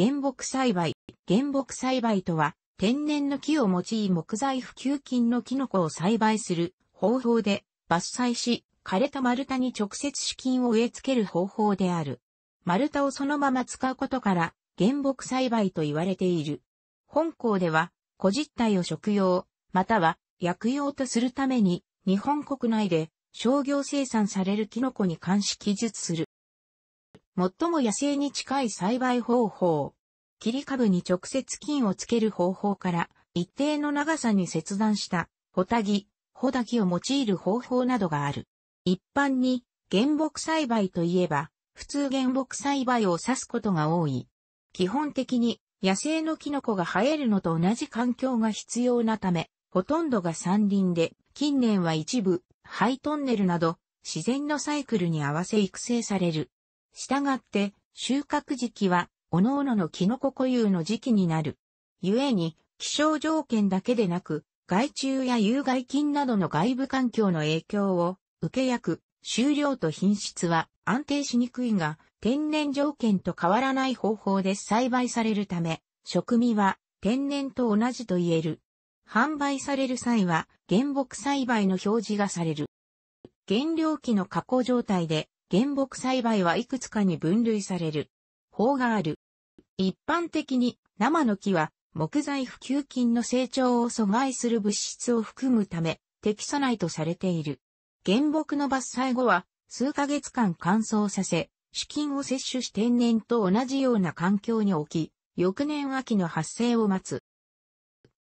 原木栽培。原木栽培とは、天然の木を用い木材普及菌のキノコを栽培する方法で、伐採し、枯れた丸太に直接資金を植え付ける方法である。丸太をそのまま使うことから、原木栽培と言われている。本校では、古実体を食用、または薬用とするために、日本国内で商業生産されるキノコに関し記述する。最も野生に近い栽培方法。切り株に直接菌をつける方法から、一定の長さに切断した、ホタギ、ホタギを用いる方法などがある。一般に、原木栽培といえば、普通原木栽培を指すことが多い。基本的に、野生のキノコが生えるのと同じ環境が必要なため、ほとんどが山林で、近年は一部、ハイトンネルなど、自然のサイクルに合わせ育成される。したがって、収穫時期は、各々のキノコ固有の時期になる。故に、気象条件だけでなく、害虫や有害菌などの外部環境の影響を受け役、収量と品質は安定しにくいが、天然条件と変わらない方法で栽培されるため、食味は天然と同じと言える。販売される際は原木栽培の表示がされる。原料機の加工状態で原木栽培はいくつかに分類される。法がある。一般的に生の木は木材普及菌の成長を阻害する物質を含むため適さないとされている。原木の伐採後は数ヶ月間乾燥させ、資金を摂取し天然と同じような環境に置き、翌年秋の発生を待つ。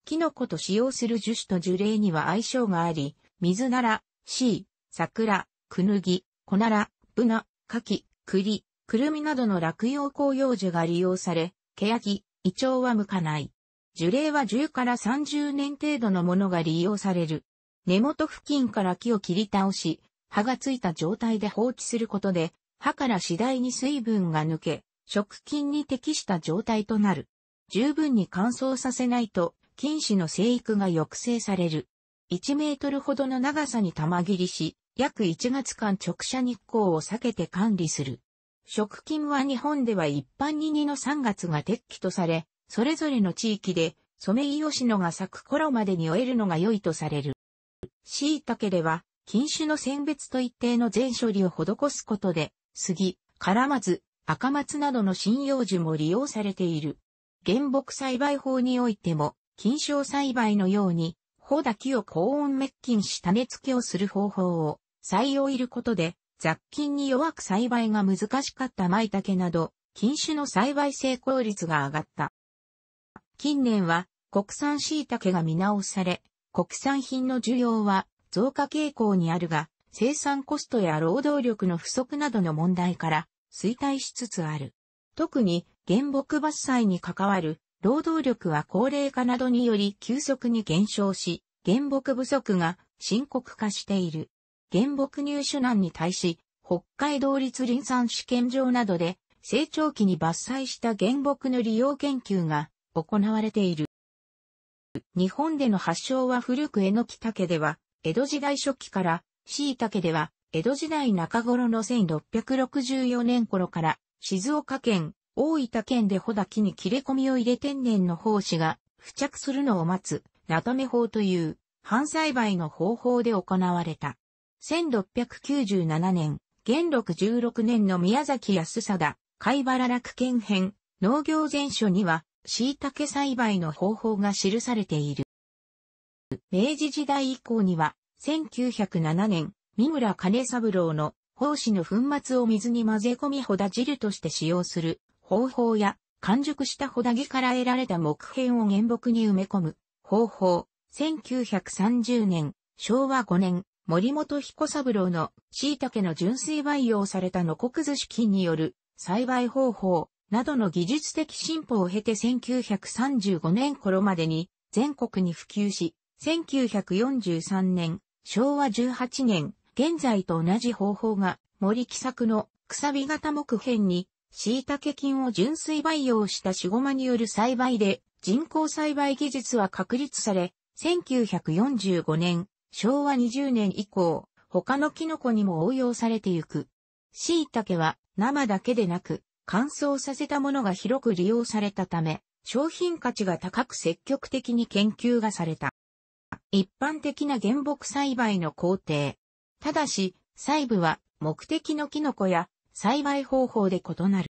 キノコと使用する樹種と樹齢には相性があり、水なら、シイ、桜、クヌギ、コナラ、ブナ、カキ、クリ、クルミなどの落葉紅葉樹が利用され、ケヤキ、イチョウは向かない。樹齢は10から30年程度のものが利用される。根元付近から木を切り倒し、葉がついた状態で放置することで、葉から次第に水分が抜け、食菌に適した状態となる。十分に乾燥させないと、菌糸の生育が抑制される。1メートルほどの長さに玉切りし、約1月間直射日光を避けて管理する。食菌は日本では一般に2の3月が適期とされ、それぞれの地域でソメイヨシノが咲く頃までに終えるのが良いとされる。椎茸では、菌種の選別と一定の全処理を施すことで、杉、カラマ赤松などの針葉樹も利用されている。原木栽培法においても、菌床栽培のように、穂だけを高温滅菌し種付けをする方法を栽用いることで、雑菌に弱く栽培が難しかった舞茸など、品種の栽培成功率が上がった。近年は国産椎茸が見直され、国産品の需要は増加傾向にあるが、生産コストや労働力の不足などの問題から衰退しつつある。特に原木伐採に関わる労働力は高齢化などにより急速に減少し、原木不足が深刻化している。原木入手難に対し、北海道立林産試験場などで成長期に伐採した原木の利用研究が行われている。日本での発祥は古く榎竹では、江戸時代初期から、椎茸では、江戸時代中頃の1664年頃から、静岡県、大分県で穂滝に切れ込みを入れ天然の胞子が付着するのを待つ、なため法という、半栽培の方法で行われた。1697年、元禄16年の宮崎安貞、貝原楽県編、農業全書には、椎茸栽培の方法が記されている。明治時代以降には、1907年、三村金三郎の、胞子の粉末を水に混ぜ込みほだ汁として使用する方法や、完熟したほだ木から得られた木片を原木に埋め込む方法、1930年、昭和5年、森本彦三郎の椎茸の純粋培養されたのこくず資金による栽培方法などの技術的進歩を経て1935年頃までに全国に普及し、1943年、昭和18年、現在と同じ方法が森木作のくさび型木片に椎茸菌を純粋培養したシゴマによる栽培で人工栽培技術は確立され、1945年、昭和20年以降、他のキノコにも応用されてゆく。椎茸は生だけでなく乾燥させたものが広く利用されたため、商品価値が高く積極的に研究がされた。一般的な原木栽培の工程。ただし、細部は目的のキノコや栽培方法で異なる。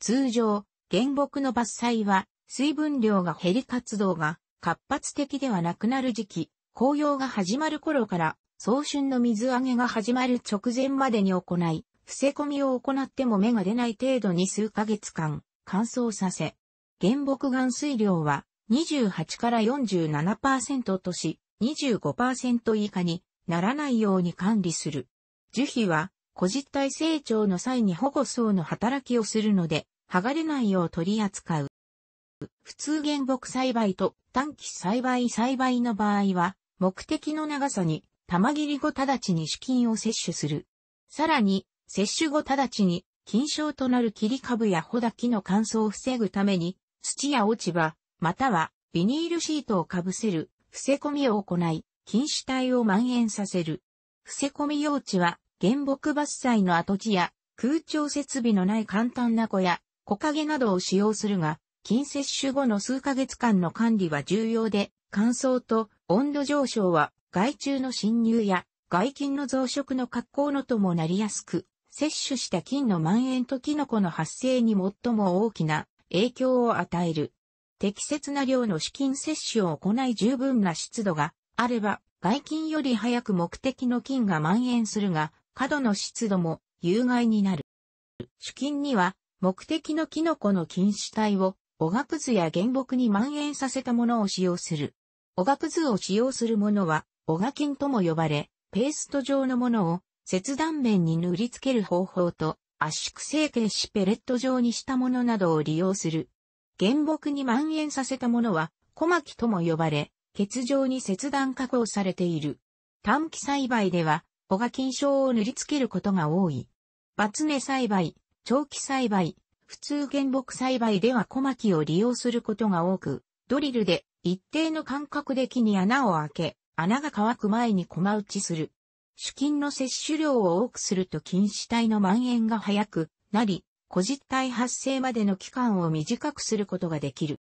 通常、原木の伐採は水分量が減り活動が活発的ではなくなる時期、紅葉が始まる頃から、早春の水揚げが始まる直前までに行い、伏せ込みを行っても芽が出ない程度に数ヶ月間、乾燥させ、原木含水量は28から47%とし、25%以下にならないように管理する。樹皮は、個実体成長の際に保護層の働きをするので、剥がれないよう取り扱う。普通原木栽培と短期栽培栽培の場合は、目的の長さに、玉切り後直ちに主金を摂取する。さらに、摂取後直ちに、金賞となる切り株や穂滝の乾燥を防ぐために、土や落ち葉、またはビニールシートをかぶせる、伏せ込みを行い、菌糸体を蔓延させる。伏せ込み用地は、原木伐採の跡地や、空調設備のない簡単な小屋、木陰などを使用するが、金摂取後の数ヶ月間の管理は重要で、乾燥と温度上昇は害虫の侵入や外菌の増殖の格好のともなりやすく、摂取した菌の蔓延とキノコの発生に最も大きな影響を与える。適切な量の資金摂取を行い十分な湿度があれば、外菌より早く目的の菌が蔓延するが、過度の湿度も有害になる。主菌には、目的のキノコの菌糸体を、おがくずや原木に蔓延させたものを使用する。おがくずを使用するものは、おがきんとも呼ばれ、ペースト状のものを切断面に塗りつける方法と、圧縮成形しペレット状にしたものなどを利用する。原木に蔓延させたものは、小牧とも呼ばれ、欠状に切断加工されている。短期栽培では、おがきん症を塗りつけることが多い。バツネ栽培、長期栽培、普通原木栽培では小牧を利用することが多く、ドリルで一定の間隔で木に穴を開け、穴が乾く前に駒打ちする。主菌の摂取量を多くすると菌糸体の蔓延が早くなり、小実体発生までの期間を短くすることができる。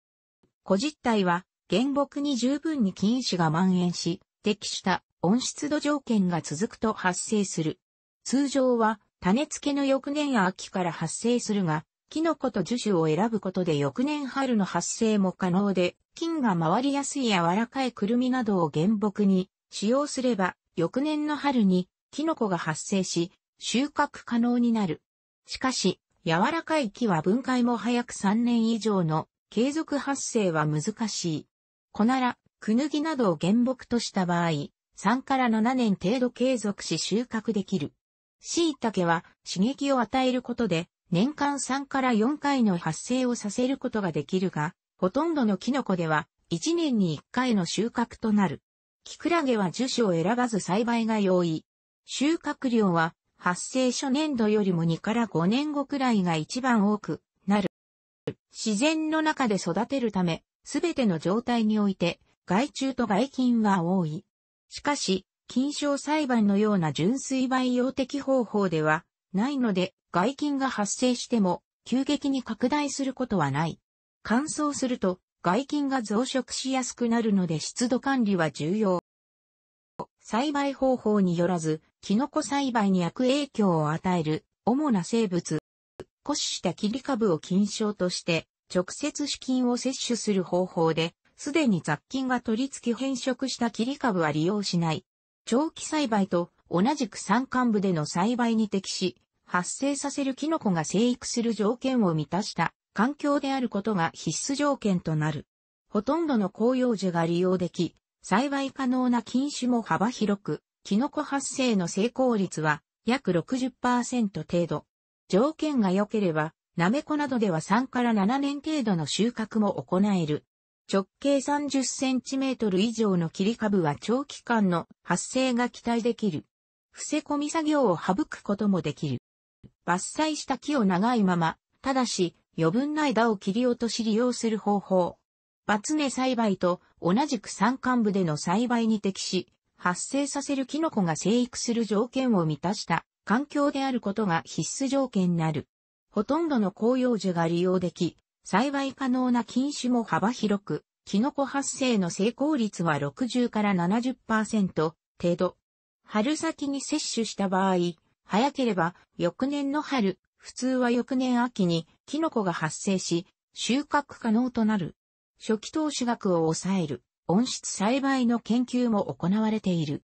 小実体は原木に十分に菌糸が蔓延し、適した温湿度条件が続くと発生する。通常は種付けの翌年秋から発生するが、キノコと樹種を選ぶことで翌年春の発生も可能で、菌が回りやすい柔らかいクルミなどを原木に使用すれば、翌年の春にキノコが発生し、収穫可能になる。しかし、柔らかい木は分解も早く3年以上の継続発生は難しい。コナラ、クヌギなどを原木とした場合、3から7年程度継続し収穫できる。椎茸は刺激を与えることで年間3から4回の発生をさせることができるが、ほとんどのキノコでは1年に1回の収穫となる。キクラゲは樹種を選ばず栽培が容易。収穫量は発生初年度よりも2から5年後くらいが一番多くなる。自然の中で育てるため、すべての状態において、害虫と害菌は多い。しかし、菌床裁判のような純粋培養的方法ではないので、外菌が発生しても急激に拡大することはない。乾燥すると外菌が増殖しやすくなるので湿度管理は重要。栽培方法によらず、キノコ栽培に悪影響を与える主な生物。枯死した切り株を菌床として直接資金を摂取する方法で、すでに雑菌が取り付き変色した切り株は利用しない。長期栽培と同じく山間部での栽培に適し、発生させるキノコが生育する条件を満たした環境であることが必須条件となる。ほとんどの紅葉樹が利用でき、栽培可能な菌種も幅広く、キノコ発生の成功率は約60%程度。条件が良ければ、ナメコなどでは3から7年程度の収穫も行える。直径30センチメートル以上の切り株は長期間の発生が期待できる。伏せ込み作業を省くこともできる。伐採した木を長いまま、ただし、余分な枝を切り落とし利用する方法。バツネ栽培と同じく山間部での栽培に適し、発生させるキノコが生育する条件を満たした環境であることが必須条件になる。ほとんどの紅葉樹が利用でき、栽培可能な菌種も幅広く、キノコ発生の成功率は60から70%程度。春先に摂取した場合、早ければ翌年の春、普通は翌年秋にキノコが発生し、収穫可能となる。初期投資額を抑える温室栽培の研究も行われている。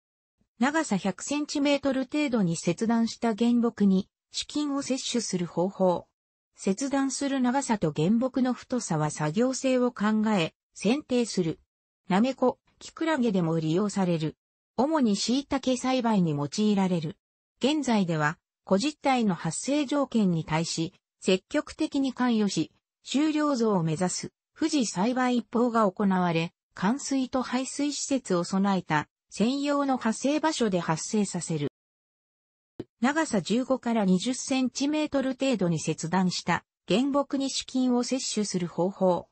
長さ100センチメートル程度に切断した原木に資金を摂取する方法。切断する長さと原木の太さは作業性を考え、剪定する。ナメコ、キクラゲでも利用される。主に椎茸栽培に用いられる。現在では、個実体の発生条件に対し、積極的に関与し、終了像を目指す、富士栽培一方が行われ、冠水と排水施設を備えた、専用の発生場所で発生させる。長さ15から20センチメートル程度に切断した原木に資金を摂取する方法。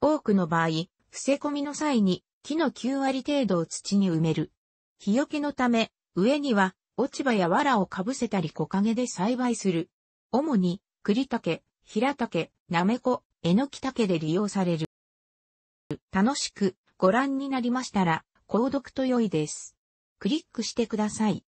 多くの場合、伏せ込みの際に木の9割程度を土に埋める。日よけのため、上には落ち葉や藁をかぶせたり木陰で栽培する。主に、栗竹、平竹、なめこ、えのき竹で利用される。楽しくご覧になりましたら、購読と良いです。クリックしてください。